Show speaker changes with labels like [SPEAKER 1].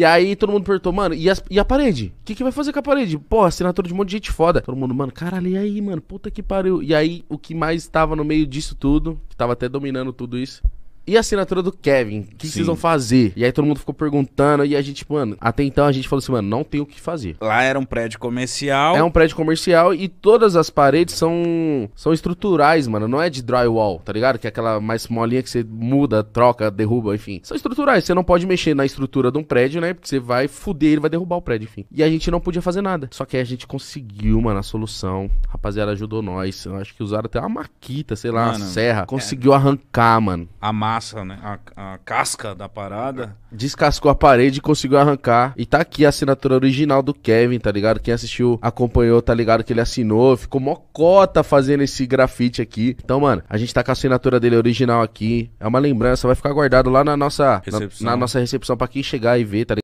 [SPEAKER 1] E aí todo mundo perguntou, mano, e, as, e a parede? O que, que vai fazer com a parede? Porra, assinatura de um monte de gente foda. Todo mundo, mano, caralho, e aí, mano? Puta que pariu. E aí, o que mais tava no meio disso tudo, que tava até dominando tudo isso, e a assinatura do Kevin? O que, que vocês vão fazer? E aí todo mundo ficou perguntando. E a gente, mano, até então a gente falou assim, mano, não tem o que fazer. Lá era um prédio comercial. É um prédio comercial e todas as paredes são, são estruturais, mano. Não é de drywall, tá ligado? Que é aquela mais molinha que você muda, troca, derruba, enfim. São estruturais. Você não pode mexer na estrutura de um prédio, né? Porque você vai fuder, ele vai derrubar o prédio, enfim. E a gente não podia fazer nada. Só que aí a gente conseguiu, mano, a solução. A rapaziada, ajudou nós. Eu acho que usaram até uma maquita, sei lá, mano, uma serra. É. Conseguiu é... arrancar, mano.
[SPEAKER 2] A massa massa, né? A, a casca da parada.
[SPEAKER 1] Descascou a parede e conseguiu arrancar. E tá aqui a assinatura original do Kevin, tá ligado? Quem assistiu, acompanhou, tá ligado? Que ele assinou. Ficou mocota fazendo esse grafite aqui. Então, mano, a gente tá com a assinatura dele original aqui. É uma lembrança, vai ficar guardado lá na nossa, na, na, nossa recepção para quem chegar e ver, tá ligado?